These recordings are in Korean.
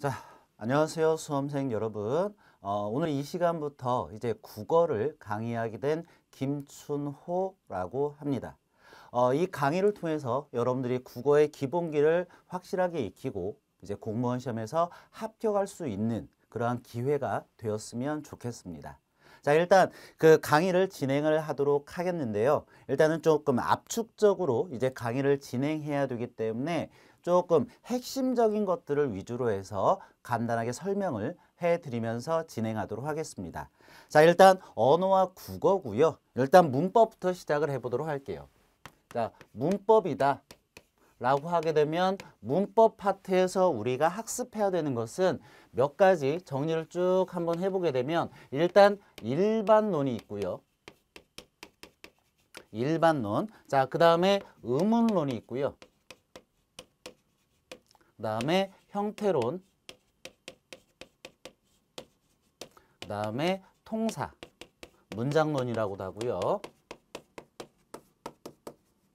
자, 안녕하세요, 수험생 여러분. 어, 오늘 이 시간부터 이제 국어를 강의하게 된 김춘호라고 합니다. 어, 이 강의를 통해서 여러분들이 국어의 기본기를 확실하게 익히고 이제 공무원 시험에서 합격할 수 있는 그러한 기회가 되었으면 좋겠습니다. 자 일단 그 강의를 진행을 하도록 하겠는데요. 일단은 조금 압축적으로 이제 강의를 진행해야 되기 때문에 조금 핵심적인 것들을 위주로 해서 간단하게 설명을 해드리면서 진행하도록 하겠습니다. 자 일단 언어와 국어고요. 일단 문법부터 시작을 해보도록 할게요. 자 문법이다. 라고 하게 되면 문법 파트에서 우리가 학습해야 되는 것은 몇 가지 정리를 쭉 한번 해보게 되면 일단 일반론이 있고요. 일반론. 자, 그 다음에 의문론이 있고요. 그 다음에 형태론, 그 다음에 통사, 문장론이라고도 하고요.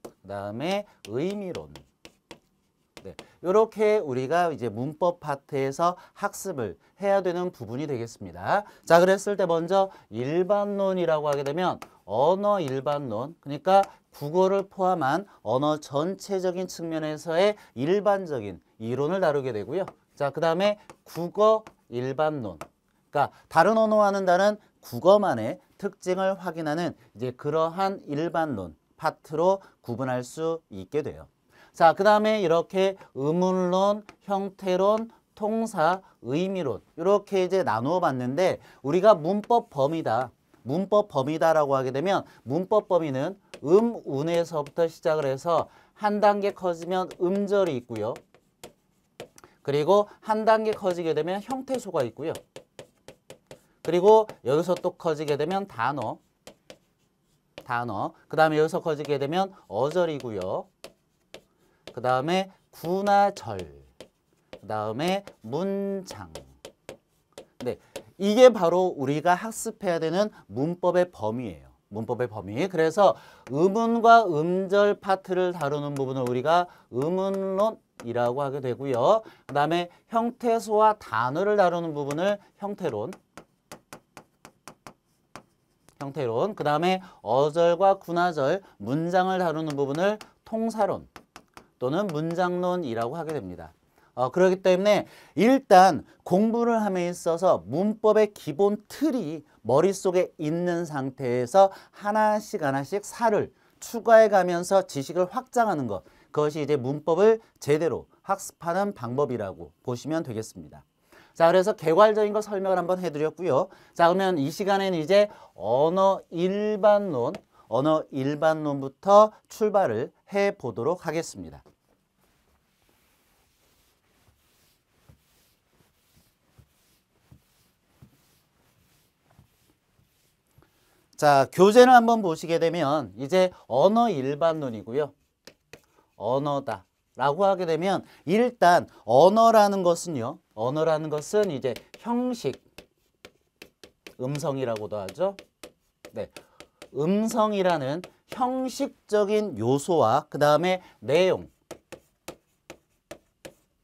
그 다음에 의미론. 네, 이렇게 우리가 이제 문법 파트에서 학습을 해야 되는 부분이 되겠습니다. 자, 그랬을 때 먼저 일반론이라고 하게 되면 언어 일반론, 그러니까 국어를 포함한 언어 전체적인 측면에서의 일반적인 이론을 다루게 되고요. 자, 그 다음에 국어 일반론. 그러니까 다른 언어와는 다른 국어만의 특징을 확인하는 이제 그러한 일반론 파트로 구분할 수 있게 돼요. 자, 그 다음에 이렇게 의문론, 형태론, 통사, 의미론 이렇게 이제 나누어 봤는데 우리가 문법 범위다. 문법 범위다라고 하게 되면 문법 범위는 음, 운에서부터 시작을 해서 한 단계 커지면 음절이 있고요. 그리고 한 단계 커지게 되면 형태소가 있고요. 그리고 여기서 또 커지게 되면 단어, 단어, 그 다음에 여기서 커지게 되면 어절이고요. 그 다음에 구나 절, 그 다음에 문장. 네, 이게 바로 우리가 학습해야 되는 문법의 범위예요. 문법의 범위. 그래서 음운과 음절 파트를 다루는 부분을 우리가 음운론, 이라고 하게 되고요. 그 다음에 형태소와 단어를 다루는 부분을 형태론 형태론 그 다음에 어절과 군화절 문장을 다루는 부분을 통사론 또는 문장론이라고 하게 됩니다. 어, 그렇기 때문에 일단 공부를 함에 있어서 문법의 기본 틀이 머릿속에 있는 상태에서 하나씩 하나씩 살을 추가해 가면서 지식을 확장하는 것 그것이 이제 문법을 제대로 학습하는 방법이라고 보시면 되겠습니다. 자 그래서 개괄적인 걸 설명을 한번 해드렸고요. 자 그러면 이 시간에는 이제 언어 일반론, 언어 일반론부터 출발을 해보도록 하겠습니다. 자 교재를 한번 보시게 되면 이제 언어 일반론이고요. 언어다. 라고 하게 되면 일단 언어라는 것은요. 언어라는 것은 이제 형식, 음성이라고도 하죠. 네, 음성이라는 형식적인 요소와 그 다음에 내용,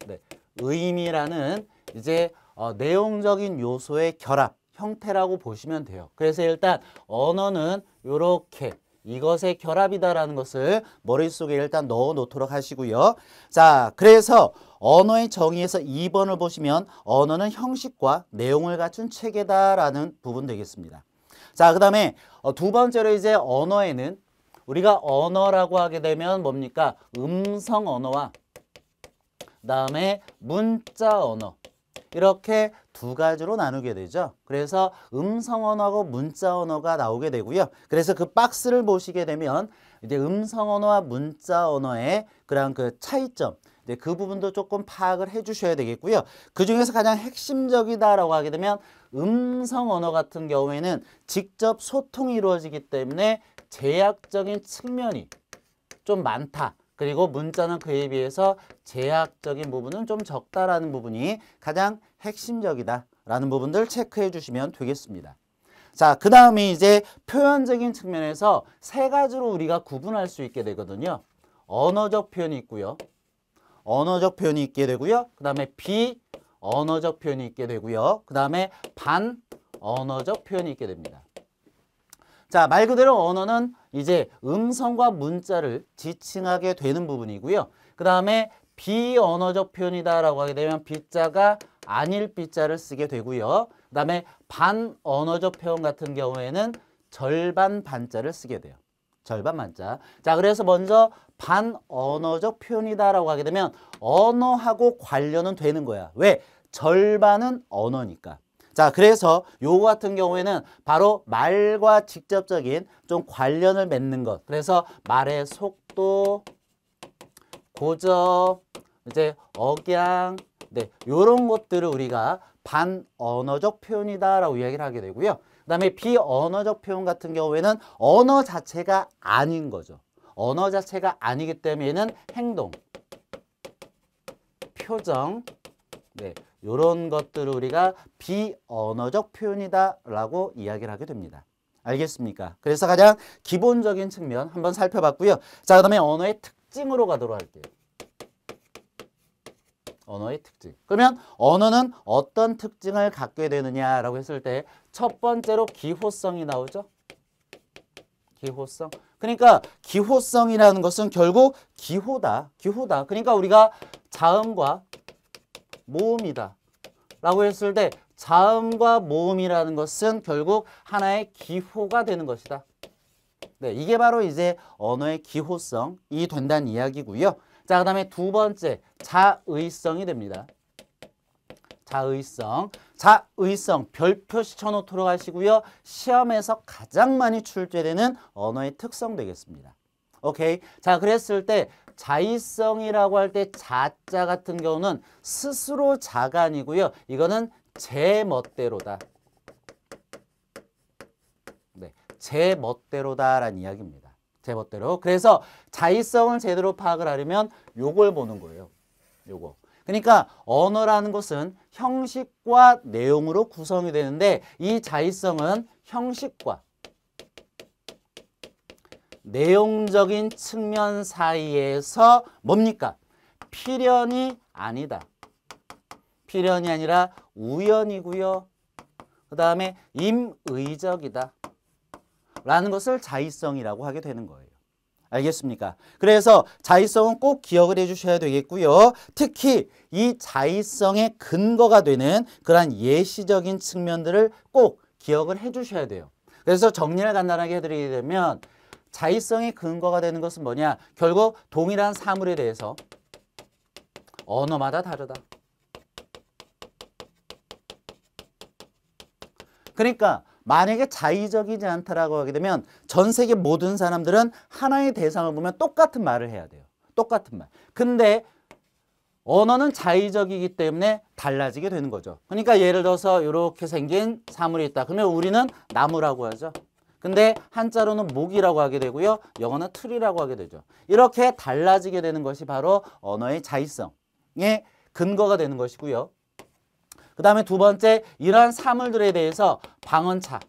네, 의미라는 이제 어, 내용적인 요소의 결합, 형태라고 보시면 돼요. 그래서 일단 언어는 이렇게 이것의 결합이다라는 것을 머릿속에 일단 넣어 놓도록 하시고요. 자, 그래서 언어의 정의에서 2번을 보시면 언어는 형식과 내용을 갖춘 체계다라는 부분 되겠습니다. 자, 그 다음에 어, 두 번째로 이제 언어에는 우리가 언어라고 하게 되면 뭡니까? 음성 언어와 그다음에 문자 언어 이렇게 두 가지로 나누게 되죠. 그래서 음성 언어하고 문자 언어가 나오게 되고요. 그래서 그 박스를 보시게 되면 이제 음성 언어와 문자 언어의 그런 그 차이점 이제 그 부분도 조금 파악을 해 주셔야 되겠고요. 그 중에서 가장 핵심적이다라고 하게 되면 음성 언어 같은 경우에는 직접 소통이 이루어지기 때문에 제약적인 측면이 좀 많다. 그리고 문자는 그에 비해서 제약적인 부분은 좀 적다라는 부분이 가장 핵심적이다라는 부분들 체크해 주시면 되겠습니다. 자, 그 다음에 이제 표현적인 측면에서 세 가지로 우리가 구분할 수 있게 되거든요. 언어적 표현이 있고요. 언어적 표현이 있게 되고요. 그 다음에 비언어적 표현이 있게 되고요. 그 다음에 반언어적 표현이 있게 됩니다. 자, 말 그대로 언어는 이제 음성과 문자를 지칭하게 되는 부분이고요. 그 다음에 비언어적 표현이다라고 하게 되면 비자가 아닐 비자를 쓰게 되고요. 그 다음에 반언어적 표현 같은 경우에는 절반 반자를 쓰게 돼요. 절반 반자. 자, 그래서 먼저 반언어적 표현이다라고 하게 되면 언어하고 관련은 되는 거야. 왜? 절반은 언어니까. 자, 그래서 요거 같은 경우에는 바로 말과 직접적인 좀 관련을 맺는 것. 그래서 말의 속도, 고저, 이제 억양, 네, 요런 것들을 우리가 반언어적 표현이다라고 이야기를 하게 되고요. 그 다음에 비언어적 표현 같은 경우에는 언어 자체가 아닌 거죠. 언어 자체가 아니기 때문에는 행동, 표정, 네, 이런 것들을 우리가 비언어적 표현이다라고 이야기를 하게 됩니다. 알겠습니까? 그래서 가장 기본적인 측면 한번 살펴봤고요. 자, 그 다음에 언어의 특징으로 가도록 할게요. 언어의 특징. 그러면 언어는 어떤 특징을 갖게 되느냐라고 했을 때 첫 번째로 기호성이 나오죠. 기호성. 그러니까 기호성이라는 것은 결국 기호다. 기호다. 그러니까 우리가 자음과 모음이다. 라고 했을 때 자음과 모음이라는 것은 결국 하나의 기호가 되는 것이다. 네, 이게 바로 이제 언어의 기호성이 된다는 이야기고요. 자, 그 다음에 두 번째 자의성이 됩니다. 자의성, 자의성 별표시 쳐놓도록 하시고요. 시험에서 가장 많이 출제되는 언어의 특성 되겠습니다. 오케이. 자, 그랬을 때 자의성이라고 할 때 자자 같은 경우는 스스로 자간이고요. 이거는 제 멋대로다. 네, 제 멋대로다라는 이야기입니다. 제 멋대로. 그래서 자의성을 제대로 파악을 하려면 요걸 보는 거예요. 요거. 그러니까 언어라는 것은 형식과 내용으로 구성이 되는데 이 자의성은 형식과 내용적인 측면 사이에서 뭡니까? 필연이 아니다. 필연이 아니라 우연이고요. 그 다음에 임의적이다. 라는 것을 자의성이라고 하게 되는 거예요. 알겠습니까? 그래서 자의성은 꼭 기억을 해주셔야 되겠고요. 특히 이 자의성의 근거가 되는 그러한 예시적인 측면들을 꼭 기억을 해주셔야 돼요. 그래서 정리를 간단하게 해드리게 되면 자의성의 근거가 되는 것은 뭐냐? 결국 동일한 사물에 대해서 언어마다 다르다. 그러니까 만약에 자의적이지 않다라고 하게 되면 전 세계 모든 사람들은 하나의 대상을 보면 똑같은 말을 해야 돼요. 똑같은 말. 근데 언어는 자의적이기 때문에 달라지게 되는 거죠. 그러니까 예를 들어서 이렇게 생긴 사물이 있다. 그러면 우리는 나무라고 하죠. 근데 한자로는 목이라고 하게 되고요. 영어는 틀이라고 하게 되죠. 이렇게 달라지게 되는 것이 바로 언어의 자의성의 근거가 되는 것이고요. 그 다음에 두 번째 이러한 사물들에 대해서 방언차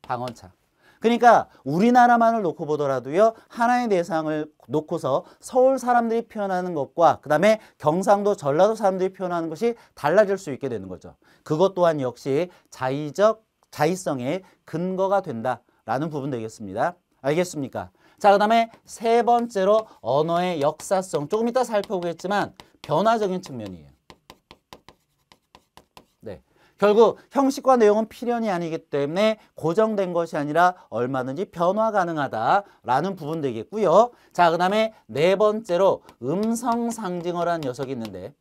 방언차 그러니까 우리나라만을 놓고 보더라도요. 하나의 대상을 놓고서 서울 사람들이 표현하는 것과 그 다음에 경상도 전라도 사람들이 표현하는 것이 달라질 수 있게 되는 거죠. 그것 또한 역시 자의적 자의성의 근거가 된다라는 부분 되겠습니다. 알겠습니까? 자, 그 다음에 세 번째로 언어의 역사성. 조금 이따 살펴보겠지만 변화적인 측면이에요. 네. 결국 형식과 내용은 필연이 아니기 때문에 고정된 것이 아니라 얼마든지 변화 가능하다라는 부분 되겠고요. 자, 그 다음에 네 번째로 음성 상징어라는 녀석이 있는데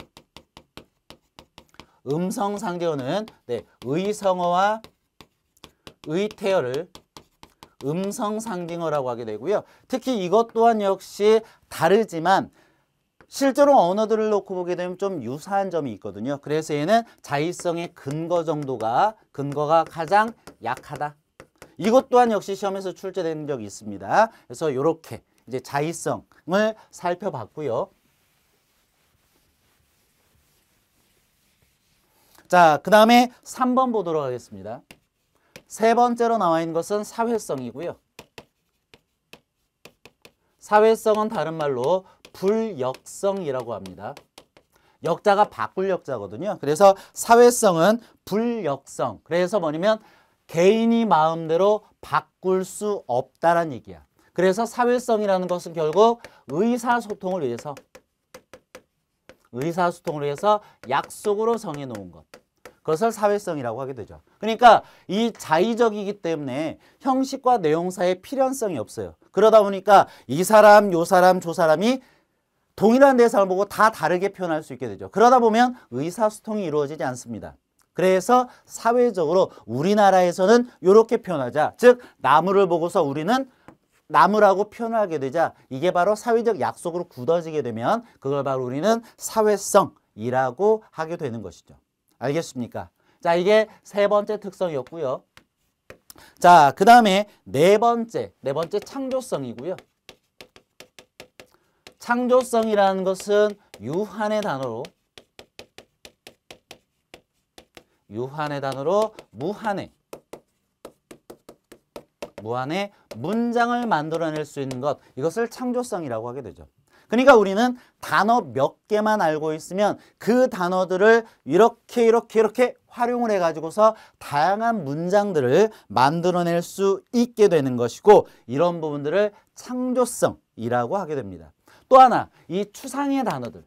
음성 상징어는 네, 의성어와 의태어를 음성 상징어라고 하게 되고요. 특히 이것 또한 역시 다르지만 실제로 언어들을 놓고 보게 되면 좀 유사한 점이 있거든요. 그래서 얘는 자의성의 근거 정도가 근거가 가장 약하다. 이것 또한 역시 시험에서 출제된 적이 있습니다. 그래서 이렇게 이제 자의성을 살펴봤고요. 자, 그 다음에 3번 보도록 하겠습니다. 세 번째로 나와 있는 것은 사회성이고요. 사회성은 다른 말로 불역성이라고 합니다. 역자가 바꿀 역자거든요. 그래서 사회성은 불역성. 그래서 뭐냐면 개인이 마음대로 바꿀 수없다는 얘기야. 그래서 사회성이라는 것은 결국 의사소통을 위해서 의사소통을 위해서 약속으로 정해놓은 것. 그것을 사회성이라고 하게 되죠. 그러니까 이 자의적이기 때문에 형식과 내용사에 필연성이 없어요. 그러다 보니까 이 사람, 요 사람, 저 사람이 동일한 대상을 보고 다 다르게 표현할 수 있게 되죠. 그러다 보면 의사소통이 이루어지지 않습니다. 그래서 사회적으로 우리나라에서는 이렇게 표현하자. 즉 나무를 보고서 우리는 나무라고 표현하게 되자 이게 바로 사회적 약속으로 굳어지게 되면 그걸 바로 우리는 사회성이라고 하게 되는 것이죠. 알겠습니까? 자, 이게 세 번째 특성이었고요. 자, 그 다음에 네 번째, 네 번째 창조성이고요. 창조성이라는 것은 유한의 단어로 유한의 단어로 무한의 무한의 문장을 만들어낼 수 있는 것 이것을 창조성이라고 하게 되죠. 그러니까 우리는 단어 몇 개만 알고 있으면 그 단어들을 이렇게 이렇게 이렇게 활용을 해가지고서 다양한 문장들을 만들어낼 수 있게 되는 것이고 이런 부분들을 창조성이라고 하게 됩니다. 또 하나 이 추상의 단어들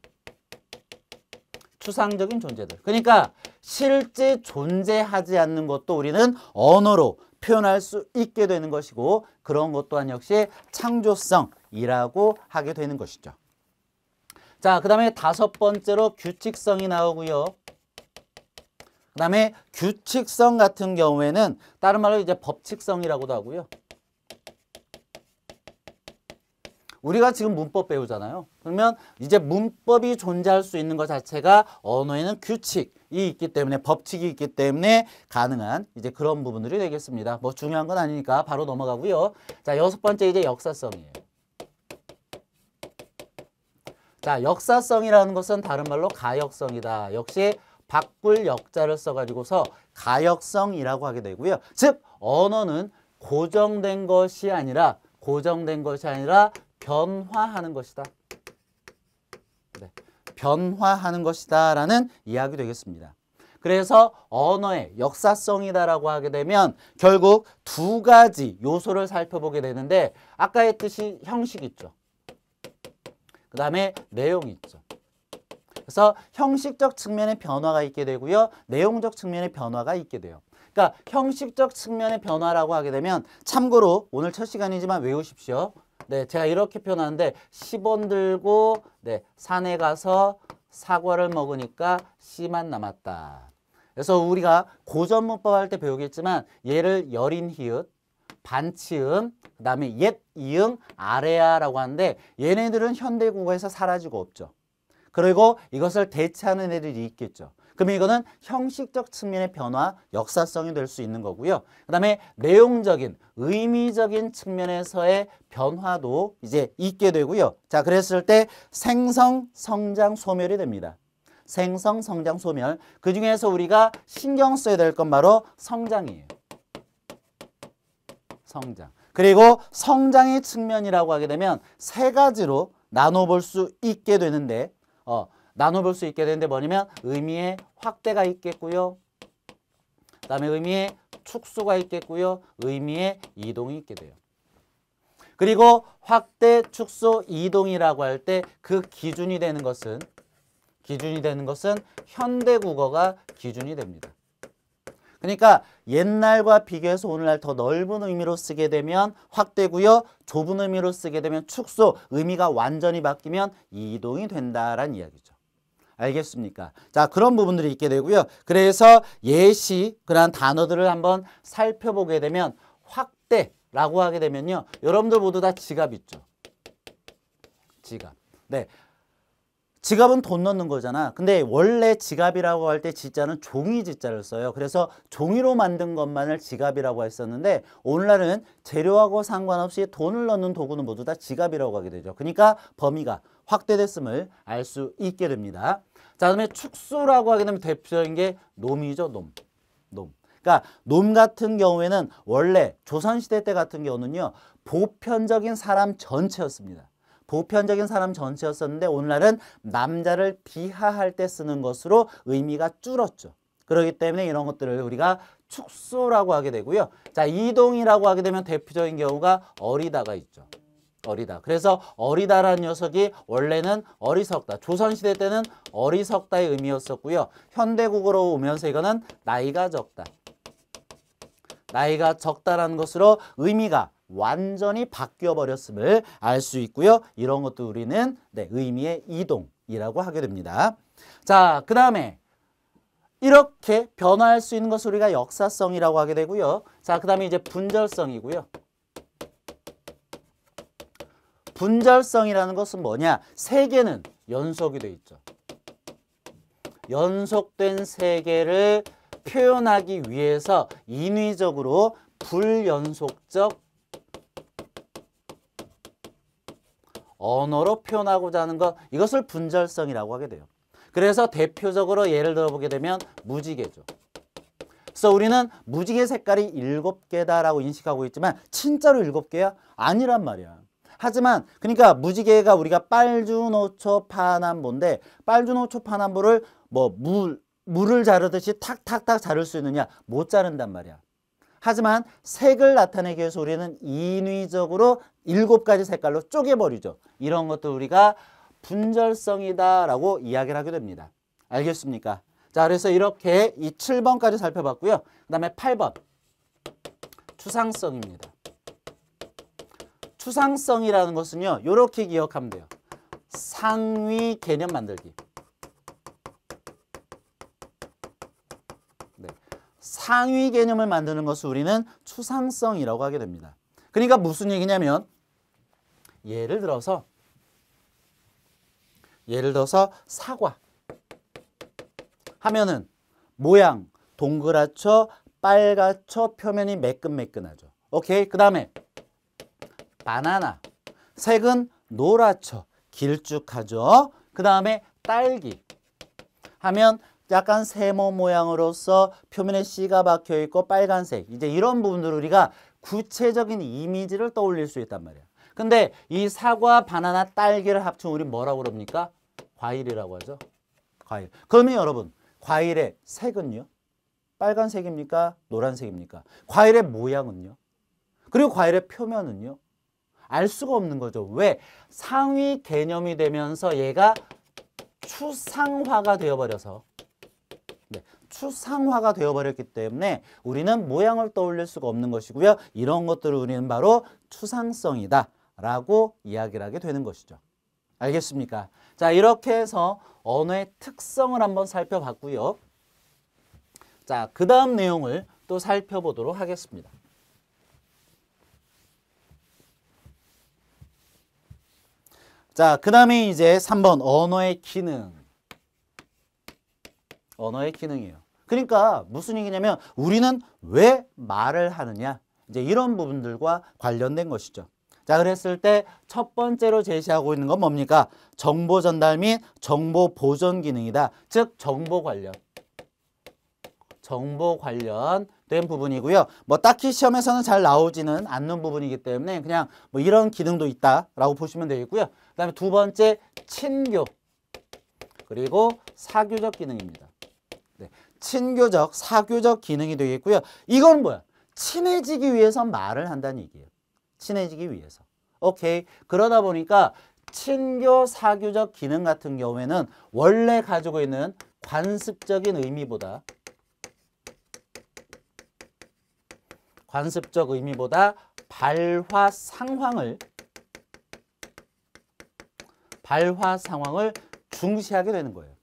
추상적인 존재들 그러니까 실제 존재하지 않는 것도 우리는 언어로 표현할 수 있게 되는 것이고 그런 것 또한 역시 창조성이라고 하게 되는 것이죠. 자, 그 다음에 다섯 번째로 규칙성이 나오고요. 그 다음에 규칙성 같은 경우에는 다른 말로 이제 법칙성이라고도 하고요. 우리가 지금 문법 배우잖아요. 그러면 이제 문법이 존재할 수 있는 것 자체가 언어에는 규칙, 이 있기 때문에 법칙이 있기 때문에 가능한 이제 그런 부분들이 되겠습니다. 뭐 중요한 건 아니니까 바로 넘어가고요. 자, 여섯 번째 이제 역사성이에요. 자, 역사성이라는 것은 다른 말로 가역성이다. 역시 바꿀 역자를 써가지고서 가역성이라고 하게 되고요. 즉 언어는 고정된 것이 아니라 고정된 것이 아니라 변화하는 것이다. 변화하는 것이다 라는 이야기 되겠습니다. 그래서 언어의 역사성이다라고 하게 되면 결국 두 가지 요소를 살펴보게 되는데 아까 했듯이 형식 있죠. 그 다음에 내용이 있죠. 그래서 형식적 측면의 변화가 있게 되고요. 내용적 측면의 변화가 있게 돼요. 그러니까 형식적 측면의 변화라고 하게 되면 참고로 오늘 첫 시간이지만 외우십시오. 네, 제가 이렇게 표현하는데 10원 들고 네, 산에 가서 사과를 먹으니까 씨만 남았다. 그래서 우리가 고전문법 할 때 배우겠지만 얘를 여린 히읗, 반치음, 그 다음에 옛 이응, 아래야라고 하는데 얘네들은 현대국어에서 사라지고 없죠. 그리고 이것을 대체하는 애들이 있겠죠. 그러면 이거는 형식적 측면의 변화, 역사성이 될 수 있는 거고요. 그 다음에 내용적인, 의미적인 측면에서의 변화도 이제 있게 되고요. 자, 그랬을 때 생성, 성장, 소멸이 됩니다. 생성, 성장, 소멸. 그 중에서 우리가 신경 써야 될 건 바로 성장이에요. 성장. 그리고 성장의 측면이라고 하게 되면 세 가지로 나눠볼 수 있게 되는데 어, 나눠볼 수 있게 되는데 뭐냐면 의미의 확대가 있겠고요. 그 다음에 의미의 축소가 있겠고요. 의미의 이동이 있게 돼요. 그리고 확대, 축소, 이동이라고 할 때 그 기준이 되는 것은 기준이 되는 것은 현대 국어가 기준이 됩니다. 그러니까 옛날과 비교해서 오늘날 더 넓은 의미로 쓰게 되면 확대고요. 좁은 의미로 쓰게 되면 축소, 의미가 완전히 바뀌면 이동이 된다라는 이야기죠. 알겠습니까? 자, 그런 부분들이 있게 되고요. 그래서 예시, 그러한 단어들을 한번 살펴보게 되면 확대라고 하게 되면요. 여러분들 모두 다 지갑 있죠? 지갑. 네. 지갑은 돈 넣는 거잖아. 근데 원래 지갑이라고 할 때 지자는 종이 지자를 써요. 그래서 종이로 만든 것만을 지갑이라고 했었는데 오늘날은 재료하고 상관없이 돈을 넣는 도구는 모두 다 지갑이라고 하게 되죠. 그러니까 범위가 확대됐음을 알 수 있게 됩니다. 자, 그다음에 축소라고 하게 되면 대표적인 게 놈이죠, 놈. 놈. 그러니까 놈 같은 경우에는 원래 조선시대 때 같은 경우는요. 보편적인 사람 전체였습니다. 보편적인 사람 전체였었는데 오늘날은 남자를 비하할 때 쓰는 것으로 의미가 줄었죠. 그렇기 때문에 이런 것들을 우리가 축소라고 하게 되고요. 자, 이동이라고 하게 되면 대표적인 경우가 어리다가 있죠. 어리다. 그래서 어리다라는 녀석이 원래는 어리석다. 조선시대 때는 어리석다의 의미였었고요. 현대국으로 오면서 이거는 나이가 적다. 나이가 적다라는 것으로 의미가 완전히 바뀌어버렸음을 알 수 있고요. 이런 것도 우리는 네, 의미의 이동이라고 하게 됩니다. 자, 그 다음에 이렇게 변화할 수 있는 것을 우리가 역사성이라고 하게 되고요. 자, 그 다음에 이제 분절성이고요. 분절성이라는 것은 뭐냐? 세 개는 연속이 돼 있죠. 연속된 세 개를 표현하기 위해서 인위적으로 불연속적 언어로 표현하고자 하는 것 이것을 분절성이라고 하게 돼요. 그래서 대표적으로 예를 들어보게 되면 무지개죠. 그래서 우리는 무지개 색깔이 일곱 개다라고 인식하고 있지만 진짜로 일곱 개야? 아니란 말이야. 하지만 그러니까 무지개가 우리가 빨주노초 파남보인데 빨주노초 파남보를 뭐 물, 물을 자르듯이 탁탁탁 자를 수 있느냐 못 자른단 말이야. 하지만 색을 나타내기 위해서 우리는 인위적으로 일곱 가지 색깔로 쪼개버리죠. 이런 것도 우리가 분절성이다라고 이야기를 하게 됩니다. 알겠습니까? 자, 그래서 이렇게 이 7번까지 살펴봤고요. 그 다음에 8번. 추상성입니다. 추상성이라는 것은요. 이렇게 기억하면 돼요. 상위 개념 만들기. 네. 상위 개념을 만드는 것을 우리는 추상성이라고 하게 됩니다. 그러니까 무슨 얘기냐면 예를 들어서 예를 들어서 사과 하면은 모양 동그랗죠? 빨갛죠? 표면이 매끈매끈하죠. 오케이? 그 다음에 바나나. 색은 노랗죠. 길쭉하죠. 그 다음에 딸기 하면 약간 세모 모양으로서 표면에 씨가 박혀 있고 빨간색 이제 이런 부분들 을 우리가 구체적인 이미지를 떠올릴 수 있단 말이야. 근데 이 사과, 바나나, 딸기를 합치 우리 뭐라고 그럽니까? 과일이라고 하죠. 과일. 그러면 여러분 과일의 색은요? 빨간색입니까? 노란색입니까? 과일의 모양은요? 그리고 과일의 표면은요? 알 수가 없는 거죠. 왜? 상위 개념이 되면서 얘가 추상화가 되어버려서 네, 추상화가 되어버렸기 때문에 우리는 모양을 떠올릴 수가 없는 것이고요. 이런 것들을 우리는 바로 추상성이다 라고 이야기를 하게 되는 것이죠. 알겠습니까? 자 이렇게 해서 언어의 특성을 한번 살펴봤고요. 자그 다음 내용을 또 살펴보도록 하겠습니다. 자, 그 다음에 이제 3번 언어의 기능. 언어의 기능이에요. 그러니까 무슨 얘기냐면 우리는 왜 말을 하느냐. 이제 이런 부분들과 관련된 것이죠. 자, 그랬을 때 첫 번째로 제시하고 있는 건 뭡니까? 정보 전달 및 정보 보존 기능이다. 즉, 정보 관련. 정보 관련 된 부분이고요. 뭐 딱히 시험에서는 잘 나오지는 않는 부분이기 때문에 그냥 뭐 이런 기능도 있다라고 보시면 되겠고요. 그 다음에 두 번째 친교 그리고 사교적 기능입니다. 네. 친교적, 사교적 기능이 되겠고요. 이건 뭐야? 친해지기 위해서 말을 한다는 얘기예요. 친해지기 위해서. 오케이. 그러다 보니까 친교, 사교적 기능 같은 경우에는 원래 가지고 있는 관습적인 의미보다 관습적 의미보다 발화 상황을 발화 상황을 중시하게 되는 거예요.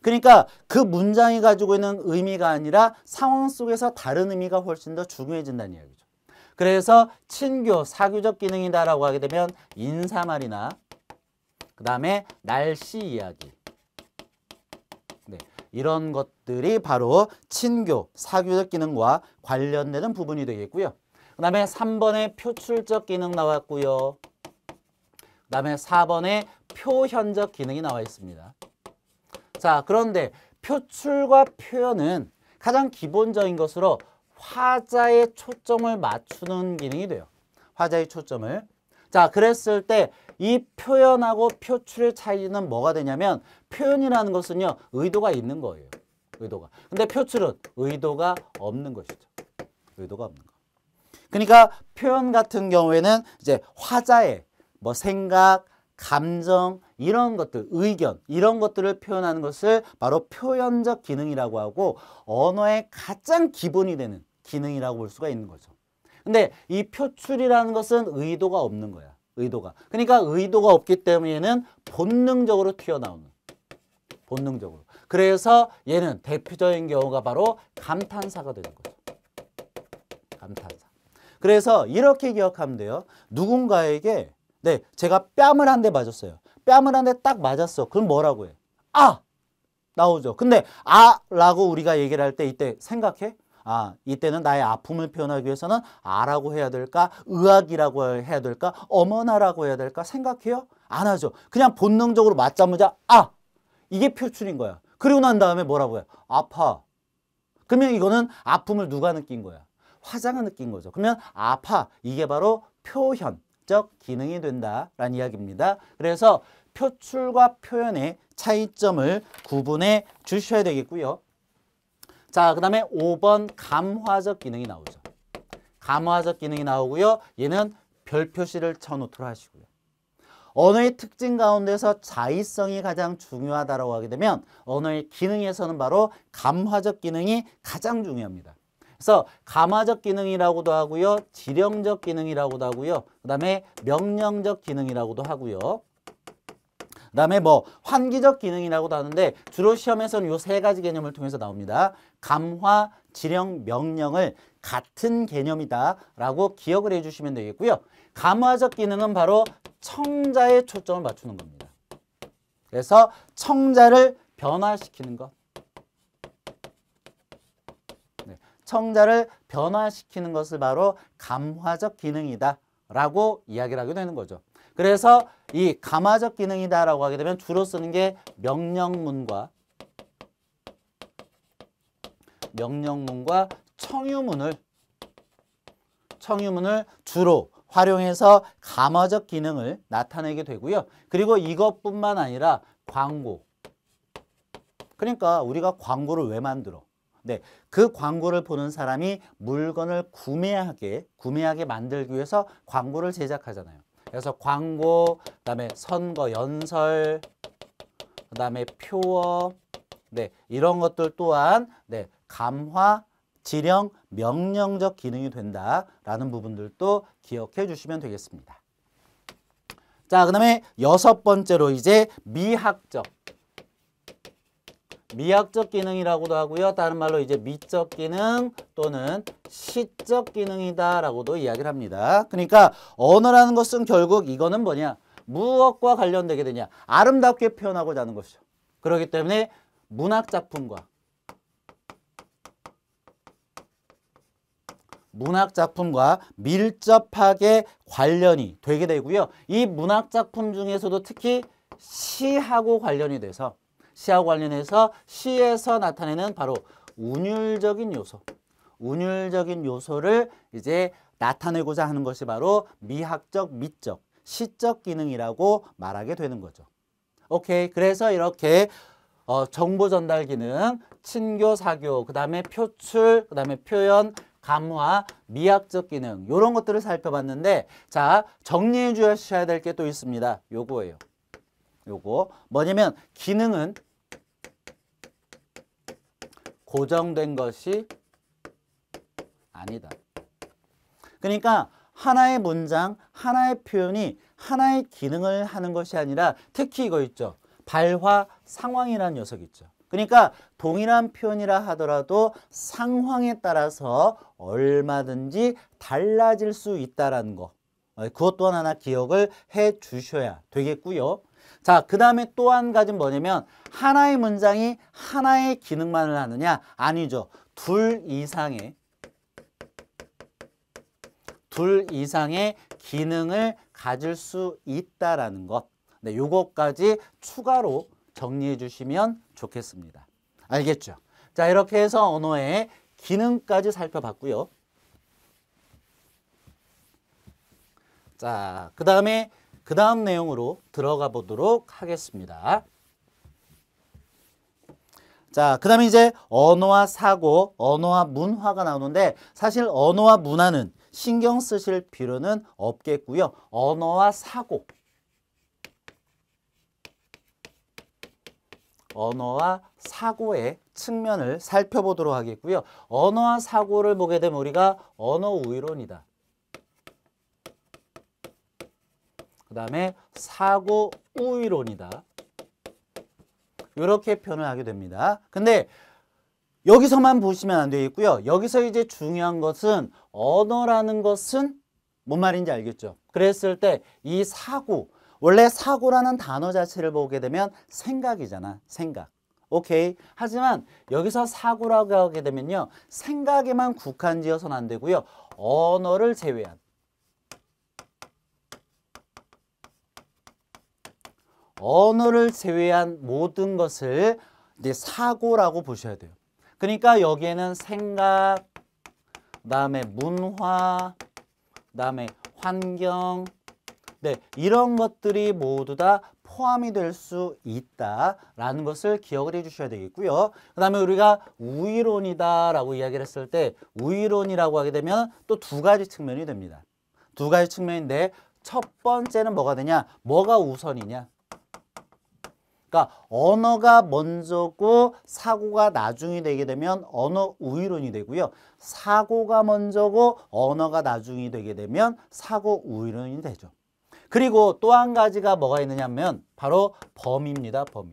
그러니까 그 문장이 가지고 있는 의미가 아니라 상황 속에서 다른 의미가 훨씬 더 중요해진다는 이야기죠. 그래서 친교, 사교적 기능이다라고 하게 되면 인사말이나 그 다음에 날씨 이야기 네, 이런 것들이 바로 친교, 사교적 기능과 관련되는 부분이 되겠고요. 그 다음에 3번에 표출적 기능 나왔고요. 다음에 4번에 표현적 기능이 나와 있습니다. 자, 그런데 표출과 표현은 가장 기본적인 것으로 화자의 초점을 맞추는 기능이 돼요. 화자의 초점을. 자, 그랬을 때 이 표현하고 표출의 차이는 뭐가 되냐면 표현이라는 것은요. 의도가 있는 거예요. 의도가. 근데 표출은 의도가 없는 것이죠. 의도가 없는 거. 그러니까 표현 같은 경우에는 이제 화자의 뭐 생각, 감정 이런 것들, 의견 이런 것들을 표현하는 것을 바로 표현적 기능이라고 하고 언어의 가장 기본이 되는 기능이라고 볼 수가 있는 거죠. 근데 이 표출이라는 것은 의도가 없는 거야. 의도가. 그러니까 의도가 없기 때문에 는 본능적으로 튀어나오는. 본능적으로. 그래서 얘는 대표적인 경우가 바로 감탄사가 되는 거죠. 감탄사. 그래서 이렇게 기억하면 돼요. 누군가에게 네, 제가 뺨을 한 대 맞았어요. 뺨을 한 대 딱 맞았어. 그럼 뭐라고 해? 아! 나오죠. 근데 아! 라고 우리가 얘기를 할 때 이때 생각해? 아, 이때는 나의 아픔을 표현하기 위해서는 아라고 해야 될까? 의학이라고 해야 될까? 어머나라고 해야 될까? 생각해요? 안 하죠. 그냥 본능적으로 맞자마자 아! 이게 표출인 거야. 그리고 난 다음에 뭐라고 해? 아파. 그러면 이거는 아픔을 누가 느낀 거야? 화자가 느낀 거죠. 그러면 아파. 이게 바로 표현. 적 기능이 된다라는 이야기입니다. 그래서 표출과 표현의 차이점을 구분해 주셔야 되겠고요. 자, 그 다음에 5번 감화적 기능이 나오죠. 감화적 기능이 나오고요. 얘는 별 표시를 쳐놓도록 하시고요. 언어의 특징 가운데서 자의성이 가장 중요하다고 하게 되면 언어의 기능에서는 바로 감화적 기능이 가장 중요합니다. 그래서 가마적 기능이라고도 하고요. 지령적 기능이라고도 하고요. 그 다음에 명령적 기능이라고도 하고요. 그 다음에 뭐 환기적 기능이라고도 하는데 주로 시험에서는 요 세 가지 개념을 통해서 나옵니다. 감화, 지령, 명령을 같은 개념이다라고 기억을 해주시면 되겠고요. 감화적 기능은 바로 청자의 초점을 맞추는 겁니다. 그래서 청자를 변화시키는 것. 청자를 변화시키는 것을 바로 감화적 기능이다 라고 이야기를 하게 되는 거죠. 그래서 이 감화적 기능이다 라고 하게 되면 주로 쓰는 게 명령문과 명령문과 청유문을 청유문을 주로 활용해서 감화적 기능을 나타내게 되고요. 그리고 이것뿐만 아니라 광고. 그러니까 우리가 광고를 왜 만들어? 네, 그 광고를 보는 사람이 물건을 구매하게 구매하게 만들기 위해서 광고를 제작하잖아요. 그래서 광고, 그다음에 선거 연설, 그다음에 표어, 네 이런 것들 또한 네 감화, 지령, 명령적 기능이 된다라는 부분들도 기억해 주시면 되겠습니다. 자, 그 다음에 여섯 번째로 이제 미학적 미학적 기능이라고도 하고요. 다른 말로 이제 미적 기능 또는 시적 기능이다라고도 이야기를 합니다. 그러니까 언어라는 것은 결국 이거는 뭐냐? 무엇과 관련되게 되냐? 아름답게 표현하고자 하는 것이죠. 그렇기 때문에 문학 작품과 문학 작품과 밀접하게 관련이 되게 되고요. 이 문학 작품 중에서도 특히 시하고 관련이 돼서 시와 관련해서 시에서 나타내는 바로 운율적인 요소, 운율적인 요소를 이제 나타내고자 하는 것이 바로 미학적, 미적, 시적 기능이라고 말하게 되는 거죠. 오케이, 그래서 이렇게 어, 정보 전달 기능, 친교, 사교, 그 다음에 표출, 그 다음에 표현, 감화, 미학적 기능 이런 것들을 살펴봤는데 자 정리해 주셔야 될 게 또 있습니다. 요거예요. 요거 뭐냐면 기능은 고정된 것이 아니다. 그러니까 하나의 문장, 하나의 표현이 하나의 기능을 하는 것이 아니라 특히 이거 있죠. 발화 상황이라는 녀석이 있죠. 그러니까 동일한 표현이라 하더라도 상황에 따라서 얼마든지 달라질 수 있다는 라 거. 어, 그것 또한 하나 기억을 해 주셔야 되겠고요. 자, 그 다음에 또 한 가지는 뭐냐면 하나의 문장이 하나의 기능만을 하느냐? 아니죠. 둘 이상의 둘 이상의 기능을 가질 수 있다라는 것. 네, 요것까지 추가로 정리해 주시면 좋겠습니다. 알겠죠? 자, 이렇게 해서 언어의 기능까지 살펴봤고요. 자, 그 다음에 그 다음 내용으로 들어가 보도록 하겠습니다. 자, 그 다음에 이제 언어와 사고, 언어와 문화가 나오는데 사실 언어와 문화는 신경 쓰실 필요는 없겠고요. 언어와 사고, 언어와 사고의 측면을 살펴보도록 하겠고요. 언어와 사고를 보게 되면 우리가 언어 우위론이다. 그 다음에 사고 우위론이다. 이렇게 표현을 하게 됩니다. 근데 여기서만 보시면 안 되겠고요. 여기서 이제 중요한 것은 언어라는 것은 뭔 말인지 알겠죠? 그랬을 때 이 사고, 원래 사고라는 단어 자체를 보게 되면 생각이잖아, 생각. 오케이. 하지만 여기서 사고라고 하게 되면요. 생각에만 국한지어서는 안 되고요. 언어를 제외한. 언어를 제외한 모든 것을 이제 사고라고 보셔야 돼요. 그러니까 여기에는 생각, 다음에 문화, 다음에 환경, 네 이런 것들이 모두 다 포함이 될 수 있다라는 것을 기억을 해주셔야 되겠고요. 그 다음에 우리가 우위론이다라고 이야기를 했을 때 우위론이라고 하게 되면 또 두 가지 측면이 됩니다. 두 가지 측면인데 첫 번째는 뭐가 되냐? 뭐가 우선이냐? 그러니까 언어가 먼저고 사고가 나중이 되게 되면 언어 우위론이 되고요. 사고가 먼저고 언어가 나중이 되게 되면 사고 우위론이 되죠. 그리고 또 한 가지가 뭐가 있느냐면 바로 범위입니다. 범위.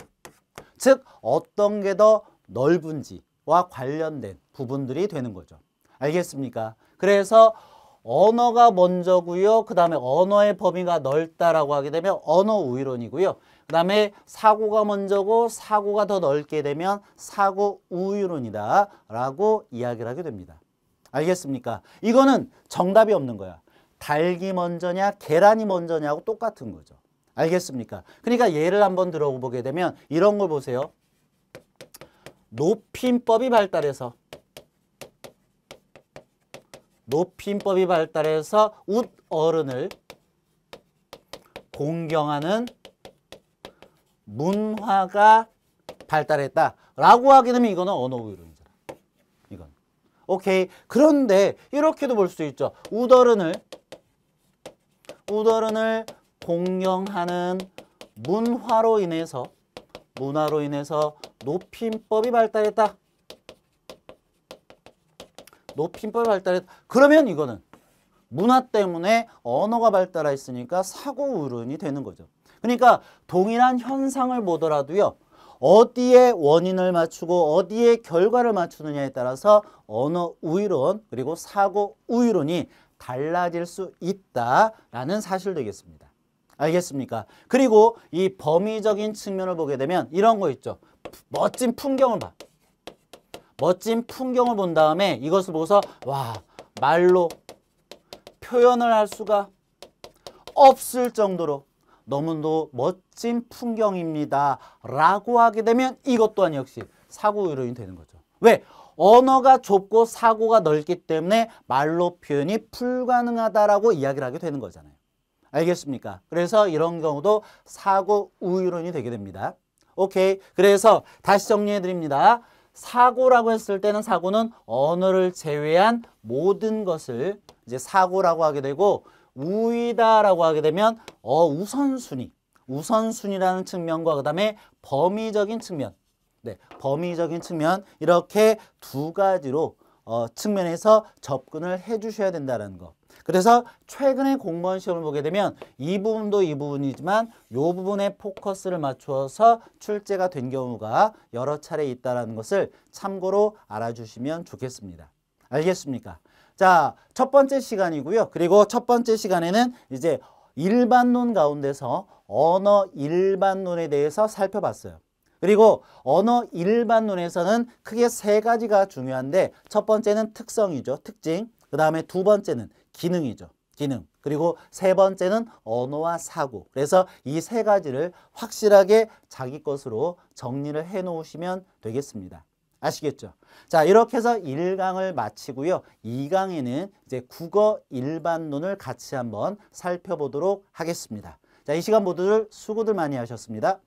즉 어떤 게 더 넓은지와 관련된 부분들이 되는 거죠. 알겠습니까? 그래서 언어가 먼저고요. 그 다음에 언어의 범위가 넓다라고 하게 되면 언어 우위론이고요. 그 다음에 사고가 먼저고 사고가 더 넓게 되면 사고 우유론이다 라고 이야기를 하게 됩니다. 알겠습니까? 이거는 정답이 없는 거야. 닭이 먼저냐 계란이 먼저냐고 똑같은 거죠. 알겠습니까? 그러니까 예를 한번 들어보게 되면 이런 걸 보세요. 높임법이 발달해서 높임법이 발달해서 웃 어른을 공경하는 문화가 발달했다라고 하게 되면 이거는 언어 우유론이잖아. 이건. 오케이. 그런데 이렇게도 볼 수 있죠. 우더른을 우더른을 공영하는 문화로 인해서 문화로 인해서 높임법이 발달했다. 높임법이 발달했다. 그러면 이거는 문화 때문에 언어가 발달했으니까 사고 우론이 되는 거죠. 그러니까 동일한 현상을 보더라도요. 어디에 원인을 맞추고 어디에 결과를 맞추느냐에 따라서 언어 우위론 그리고 사고 우위론이 달라질 수 있다라는 사실 되겠습니다. 알겠습니까? 그리고 이 범위적인 측면을 보게 되면 이런 거 있죠. 멋진 풍경을 봐. 멋진 풍경을 본 다음에 이것을 보고서 와 말로 표현을 할 수가 없을 정도로 너무도 멋진 풍경입니다. 라고 하게 되면 이것 또한 역시 사고 요인이 되는 거죠. 왜? 언어가 좁고 사고가 넓기 때문에 말로 표현이 불가능하다라고 이야기를 하게 되는 거잖아요. 알겠습니까? 그래서 이런 경우도 사고 우유론이 되게 됩니다. 오케이. 그래서 다시 정리해 드립니다. 사고라고 했을 때는 사고는 언어를 제외한 모든 것을 이제 사고라고 하게 되고 우위다라고 하게 되면 어 우선순위, 우선순위라는 측면과 그 다음에 범위적인 측면, 네, 범위적인 측면 이렇게 두 가지로 어, 측면에서 접근을 해주셔야 된다는 거. 그래서 최근에 공무원 시험을 보게 되면 이 부분도 이 부분이지만 이 부분에 포커스를 맞추어서 출제가 된 경우가 여러 차례 있다는 것을 참고로 알아주시면 좋겠습니다. 알겠습니까? 자, 첫 번째 시간이고요. 그리고 첫 번째 시간에는 이제 일반론 가운데서 언어 일반론에 대해서 살펴봤어요. 그리고 언어 일반론에서는 크게 세 가지가 중요한데 첫 번째는 특성이죠. 특징. 그 다음에 두 번째는 기능이죠. 기능. 그리고 세 번째는 언어와 사고. 그래서 이 세 가지를 확실하게 자기 것으로 정리를 해 놓으시면 되겠습니다. 아시겠죠? 자, 이렇게 해서 1강을 마치고요. 2강에는 이제 국어 일반론을 같이 한번 살펴보도록 하겠습니다. 자, 이 시간 모두들 수고들 많이 하셨습니다.